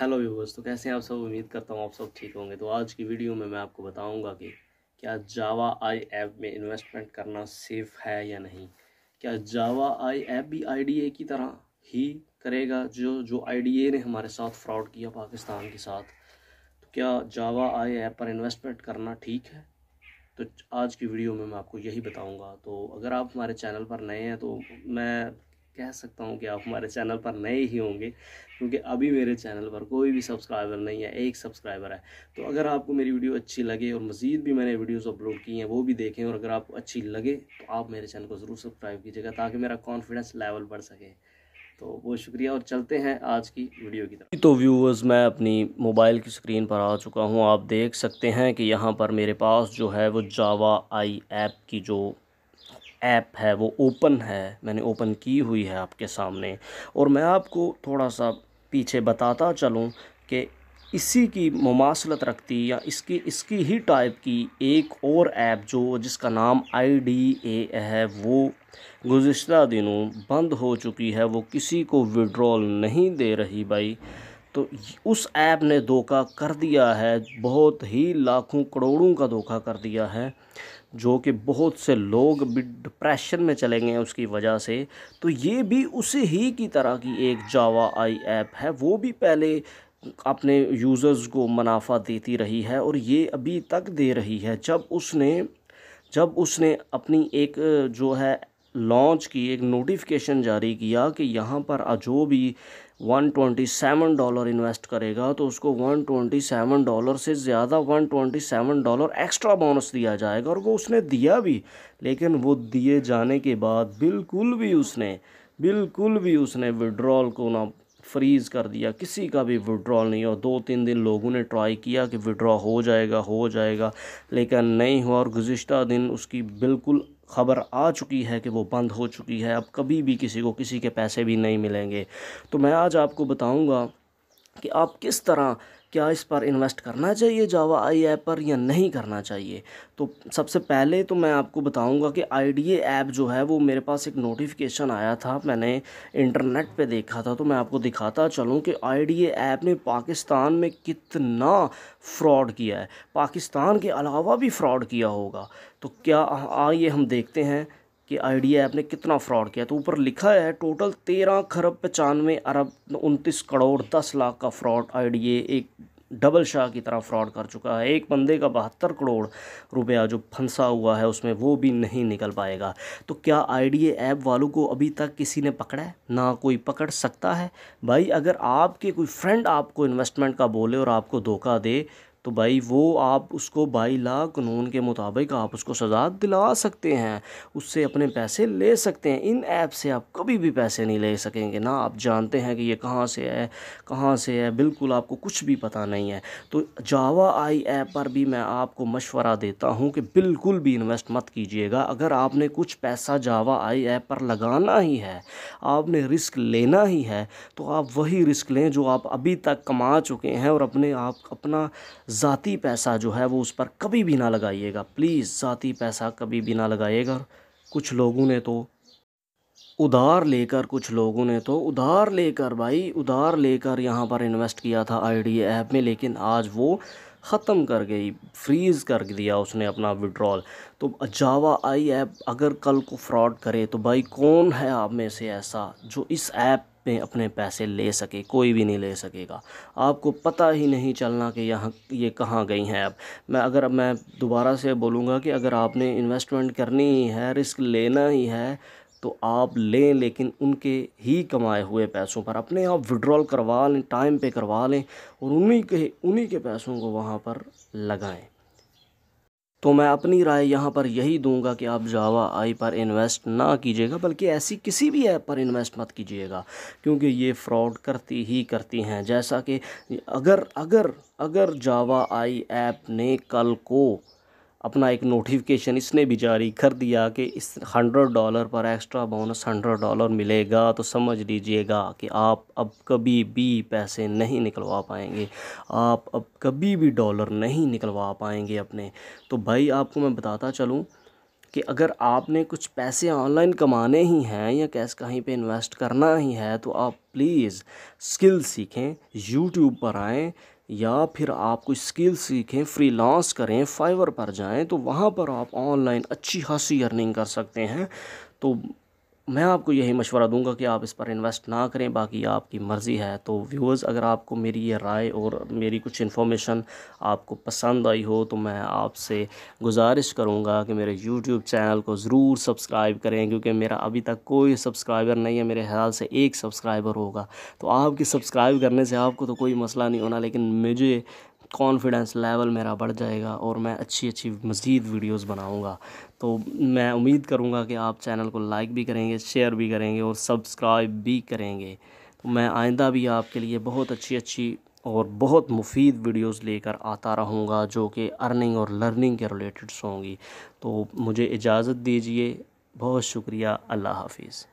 hello viewers तो कैसे हैं आप सब उम्मीद करता हूँ आप सब ठीक होंगे तो आज की वीडियो में मैं आपको बताऊंगा कि क्या जावा आई ऐप में इन्वेस्टमेंट करना सेफ है या नहीं क्या जावा आई ऐप भी आई की तरह ही करेगा जो जो आई ने हमारे साथ फ्रॉड किया पाकिस्तान के साथ तो क्या जावा आई ऐप पर इन्वेस्टमेंट करना ठीक है तो आज की वीडियो में मैं आपको यही बताऊँगा तो अगर आप हमारे चैनल पर नए हैं तो मैं कह सकता हूँ कि आप हमारे चैनल पर नए ही होंगे क्योंकि अभी मेरे चैनल पर कोई भी सब्सक्राइबर नहीं है एक सब्सक्राइबर है तो अगर आपको मेरी वीडियो अच्छी लगे और मज़ीद भी मैंने वीडियोस अपलोड की हैं वो भी देखें और अगर आपको अच्छी लगे तो आप मेरे चैनल को ज़रूर सब्सक्राइब कीजिएगा ताकि मेरा कॉन्फिडेंस लेवल बढ़ सके तो बहुत शुक्रिया और चलते हैं आज की वीडियो की तरफ तो व्यूवर्स मैं अपनी मोबाइल की स्क्रीन पर आ चुका हूँ आप देख सकते हैं कि यहाँ पर मेरे पास जो है वो जावा आई ऐप की जो ऐप है वो ओपन है मैंने ओपन की हुई है आपके सामने और मैं आपको थोड़ा सा पीछे बताता चलूँ कि इसी की मुमासलत रखती या इसकी इसकी ही टाइप की एक और ऐप जो जिसका नाम आई डी ए है वो गुज्तर दिनों बंद हो चुकी है वो किसी को विड्रॉल नहीं दे रही भाई तो उस ऐप ने धोखा कर दिया है बहुत ही लाखों करोड़ों का धोखा कर दिया है जो कि बहुत से लोग भी डिप्रेशन में चले गए उसकी वजह से तो ये भी उसी ही की तरह की एक जावा आई ऐप है वो भी पहले अपने यूज़र्स को मुनाफा देती रही है और ये अभी तक दे रही है जब उसने जब उसने अपनी एक जो है लॉन्च की एक नोटिफिकेशन जारी किया कि यहाँ पर जो भी 127 डॉलर इन्वेस्ट करेगा तो उसको 127 डॉलर से ज़्यादा 127 डॉलर एक्स्ट्रा बोनस दिया जाएगा और वो उसने दिया भी लेकिन वो दिए जाने के बाद बिल्कुल भी उसने बिल्कुल भी उसने विड्रॉल को ना फ्रीज़ कर दिया किसी का भी विड्रॉल नहीं और दो तीन दिन लोगों ने ट्राई किया कि विड्रॉ हो जाएगा हो जाएगा लेकिन नहीं हुआ और गुज्त दिन उसकी बिल्कुल ख़बर आ चुकी है कि वो बंद हो चुकी है अब कभी भी किसी को किसी के पैसे भी नहीं मिलेंगे तो मैं आज आपको बताऊँगा कि आप किस तरह क्या इस पर इन्वेस्ट करना चाहिए जावा आई ऐप पर या नहीं करना चाहिए तो सबसे पहले तो मैं आपको बताऊंगा कि आई डी ऐप जो है वो मेरे पास एक नोटिफिकेशन आया था मैंने इंटरनेट पे देखा था तो मैं आपको दिखाता चलूँ कि आई डी ऐप ने पाकिस्तान में कितना फ्रॉड किया है पाकिस्तान के अलावा भी फ्रॉड किया होगा तो क्या आइए हम देखते हैं कि आइडिया ऐप ने कितना फ्रॉड किया तो ऊपर लिखा है टोटल तेरह खरब पचानवे अरब उनतीस करोड़ दस लाख का फ्रॉड आई एक डबल शाह की तरह फ्रॉड कर चुका है एक बंदे का बहत्तर करोड़ रुपया जो फंसा हुआ है उसमें वो भी नहीं निकल पाएगा तो क्या आई ऐप वालों को अभी तक किसी ने पकड़ा है ना कोई पकड़ सकता है भाई अगर आपके कोई फ्रेंड आपको इन्वेस्टमेंट का बोले और आपको धोखा दे तो भाई वो आप उसको बाई ला कानून के मुताबिक आप उसको सज़ा दिला सकते हैं उससे अपने पैसे ले सकते हैं इन ऐप से आप कभी भी पैसे नहीं ले सकेंगे ना आप जानते हैं कि ये कहाँ से है कहाँ से है बिल्कुल आपको कुछ भी पता नहीं है तो जावा आई ऐप पर भी मैं आपको मशवरा देता हूँ कि बिल्कुल भी इन्वेस्ट मत कीजिएगा अगर आपने कुछ पैसा जावा आई ऐप पर लगाना ही है आपने रिस्क लेना ही है तो आप वही रिस्क लें जो आप अभी तक कमा चुके हैं और अपने आप अपना ज़ाती पैसा जो है वो उस पर कभी भी ना लगाइएगा प्लीज़ ज़ाती पैसा कभी भी ना लगाइएगा कुछ लोगों ने तो उधार लेकर कुछ लोगों ने तो उधार लेकर भाई उधार लेकर यहाँ पर इन्वेस्ट किया था डी ऐप में लेकिन आज वो ख़त्म कर गई फ्रीज़ कर दिया उसने अपना विड्रॉल तो जावा आई ऐप अगर कल को फ्रॉड करे तो भाई कौन है आप में से ऐसा जो इस ऐप में अपने पैसे ले सके कोई भी नहीं ले सकेगा आपको पता ही नहीं चलना कि यहाँ ये कहाँ गई हैं अब मैं अगर मैं दोबारा से बोलूँगा कि अगर आपने इन्वेस्टमेंट करनी ही है रिस्क लेना ही है तो आप लें लेकिन उनके ही कमाए हुए पैसों पर अपने आप विड्रॉल करवा लें टाइम पे करवा लें और उन्हीं के उन्हीं के पैसों को वहाँ पर लगाएं तो मैं अपनी राय यहाँ पर यही दूंगा कि आप जावा आई पर इन्वेस्ट ना कीजिएगा बल्कि ऐसी किसी भी ऐप पर इन्वेस्ट मत कीजिएगा क्योंकि ये फ्रॉड करती ही करती हैं जैसा कि अगर अगर अगर जावा आई ऐप ने कल को अपना एक नोटिफिकेशन इसने भी जारी कर दिया कि इस हंड्रेड डॉलर पर एक्स्ट्रा बोनस हंड्रेड डॉलर मिलेगा तो समझ लीजिएगा कि आप अब कभी भी पैसे नहीं निकलवा पाएंगे आप अब कभी भी डॉलर नहीं निकलवा पाएंगे अपने तो भाई आपको मैं बताता चलूँ कि अगर आपने कुछ पैसे ऑनलाइन कमाने ही हैं या कैश कहीं पे इन्वेस्ट करना ही है तो आप प्लीज़ स्किल सीखें यूट्यूब पर आएँ या फिर आप कोई स्किल सीखें फ्रीलांस करें फाइवर पर जाएं तो वहाँ पर आप ऑनलाइन अच्छी खासी अर्निंग कर सकते हैं तो मैं आपको यही मशवरा दूंगा कि आप इस पर इन्वेस्ट ना करें बाकी आपकी मर्ज़ी है तो व्यूअर्स अगर आपको मेरी ये राय और मेरी कुछ इन्फॉर्मेशन आपको पसंद आई हो तो मैं आपसे गुजारिश करूंगा कि मेरे यूट्यूब चैनल को ज़रूर सब्सक्राइब करें क्योंकि मेरा अभी तक कोई सब्सक्राइबर नहीं है मेरे ख्याल से एक सब्सक्राइबर होगा तो आपके सब्सक्राइब करने से आपको तो कोई मसला नहीं होना लेकिन मुझे कॉन्फिडेंस लेवल मेरा बढ़ जाएगा और मैं अच्छी अच्छी मज़ीद वीडियोस बनाऊंगा तो मैं उम्मीद करूंगा कि आप चैनल को लाइक भी करेंगे शेयर भी करेंगे और सब्सक्राइब भी करेंगे तो मैं आइंदा भी आपके लिए बहुत अच्छी अच्छी और बहुत मुफीद वीडियोस लेकर आता रहूँगा जो कि अर्निंग और लर्निंग के रिलेटेड्स होंगी तो मुझे इजाज़त दीजिए बहुत शुक्रिया अल्लाह हाफिज़